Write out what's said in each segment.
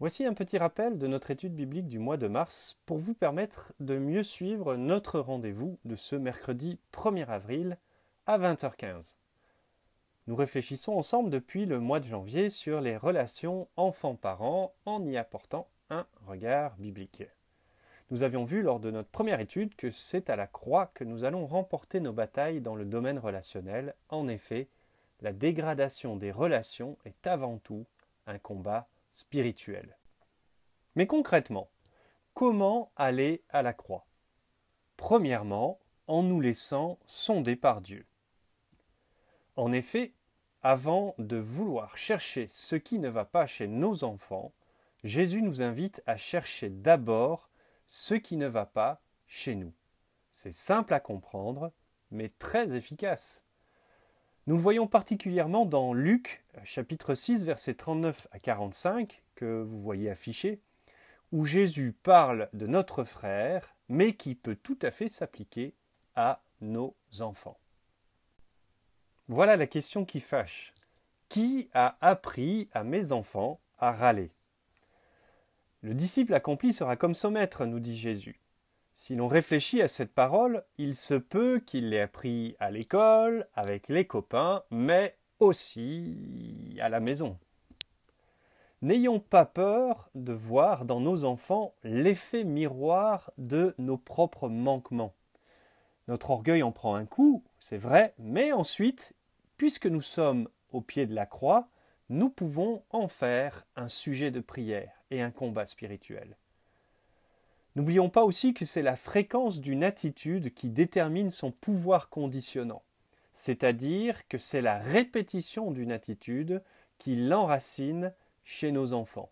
Voici un petit rappel de notre étude biblique du mois de mars pour vous permettre de mieux suivre notre rendez-vous de ce mercredi 1er avril à 20h15. Nous réfléchissons ensemble depuis le mois de janvier sur les relations enfants-parents en y apportant un regard biblique. Nous avions vu lors de notre première étude que c'est à la croix que nous allons remporter nos batailles dans le domaine relationnel. En effet, la dégradation des relations est avant tout un combat Spirituel. Mais concrètement, comment aller à la croix Premièrement, en nous laissant sonder par Dieu. En effet, avant de vouloir chercher ce qui ne va pas chez nos enfants, Jésus nous invite à chercher d'abord ce qui ne va pas chez nous. C'est simple à comprendre, mais très efficace. Nous le voyons particulièrement dans Luc euh, chapitre 6 versets 39 à 45 que vous voyez affiché, où Jésus parle de notre frère, mais qui peut tout à fait s'appliquer à nos enfants. Voilà la question qui fâche. Qui a appris à mes enfants à râler Le disciple accompli sera comme son maître, nous dit Jésus. Si l'on réfléchit à cette parole, il se peut qu'il l'ait appris à l'école, avec les copains, mais aussi à la maison. N'ayons pas peur de voir dans nos enfants l'effet miroir de nos propres manquements. Notre orgueil en prend un coup, c'est vrai, mais ensuite, puisque nous sommes au pied de la croix, nous pouvons en faire un sujet de prière et un combat spirituel. N'oublions pas aussi que c'est la fréquence d'une attitude qui détermine son pouvoir conditionnant, c'est-à-dire que c'est la répétition d'une attitude qui l'enracine chez nos enfants.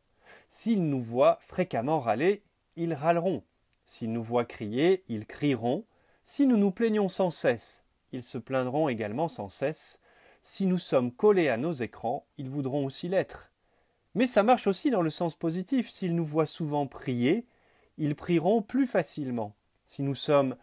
S'ils nous voient fréquemment râler, ils râleront. S'ils nous voient crier, ils crieront. Si nous nous plaignons sans cesse, ils se plaindront également sans cesse. Si nous sommes collés à nos écrans, ils voudront aussi l'être. Mais ça marche aussi dans le sens positif. S'ils nous voient souvent prier, ils prieront plus facilement. Si nous sommes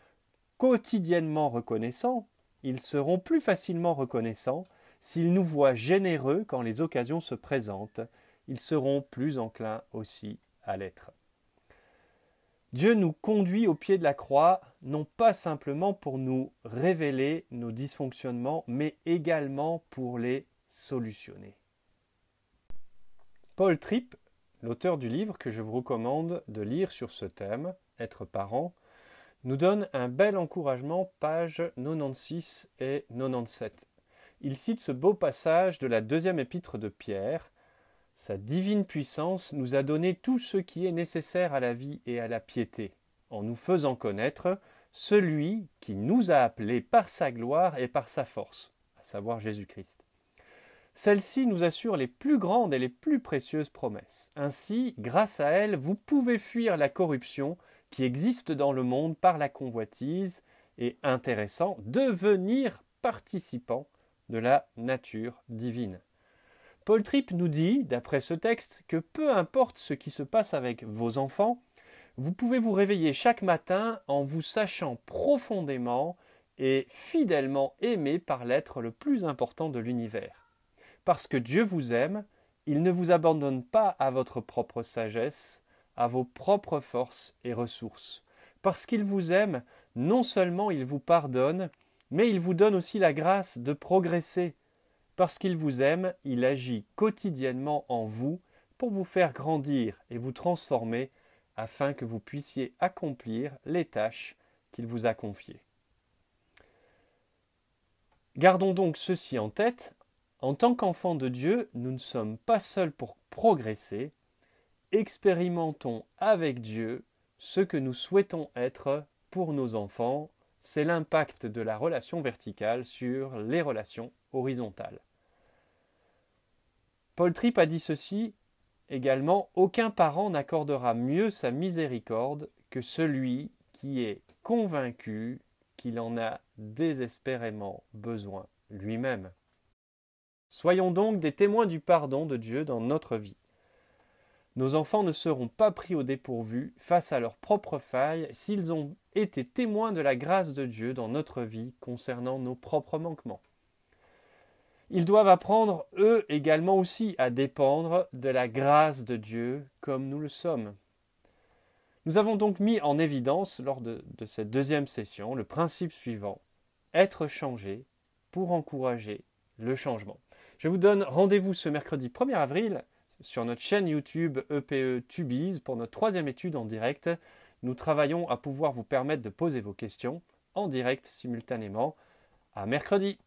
quotidiennement reconnaissants, ils seront plus facilement reconnaissants. S'ils nous voient généreux quand les occasions se présentent, ils seront plus enclins aussi à l'être. Dieu nous conduit au pied de la croix, non pas simplement pour nous révéler nos dysfonctionnements, mais également pour les solutionner. Paul Tripp L'auteur du livre que je vous recommande de lire sur ce thème, Être parent, nous donne un bel encouragement, pages 96 et 97. Il cite ce beau passage de la deuxième épître de Pierre. Sa divine puissance nous a donné tout ce qui est nécessaire à la vie et à la piété, en nous faisant connaître celui qui nous a appelés par sa gloire et par sa force, à savoir Jésus-Christ. Celle-ci nous assure les plus grandes et les plus précieuses promesses. Ainsi, grâce à elle, vous pouvez fuir la corruption qui existe dans le monde par la convoitise et, intéressant, devenir participant de la nature divine. Paul Tripp nous dit, d'après ce texte, que peu importe ce qui se passe avec vos enfants, vous pouvez vous réveiller chaque matin en vous sachant profondément et fidèlement aimé par l'être le plus important de l'univers. Parce que Dieu vous aime, il ne vous abandonne pas à votre propre sagesse, à vos propres forces et ressources. Parce qu'il vous aime, non seulement il vous pardonne, mais il vous donne aussi la grâce de progresser. Parce qu'il vous aime, il agit quotidiennement en vous pour vous faire grandir et vous transformer afin que vous puissiez accomplir les tâches qu'il vous a confiées. Gardons donc ceci en tête en tant qu'enfants de Dieu, nous ne sommes pas seuls pour progresser, expérimentons avec Dieu ce que nous souhaitons être pour nos enfants. C'est l'impact de la relation verticale sur les relations horizontales. Paul Tripp a dit ceci également Aucun parent n'accordera mieux sa miséricorde que celui qui est convaincu qu'il en a désespérément besoin lui-même. Soyons donc des témoins du pardon de Dieu dans notre vie. Nos enfants ne seront pas pris au dépourvu face à leurs propres failles s'ils ont été témoins de la grâce de Dieu dans notre vie concernant nos propres manquements. Ils doivent apprendre, eux également aussi, à dépendre de la grâce de Dieu comme nous le sommes. Nous avons donc mis en évidence lors de, cette deuxième session le principe suivant, être changé pour encourager le changement. Je vous donne rendez-vous ce mercredi 1er avril sur notre chaîne YouTube EPE e Tubiz pour notre troisième étude en direct. Nous travaillons à pouvoir vous permettre de poser vos questions en direct simultanément. À mercredi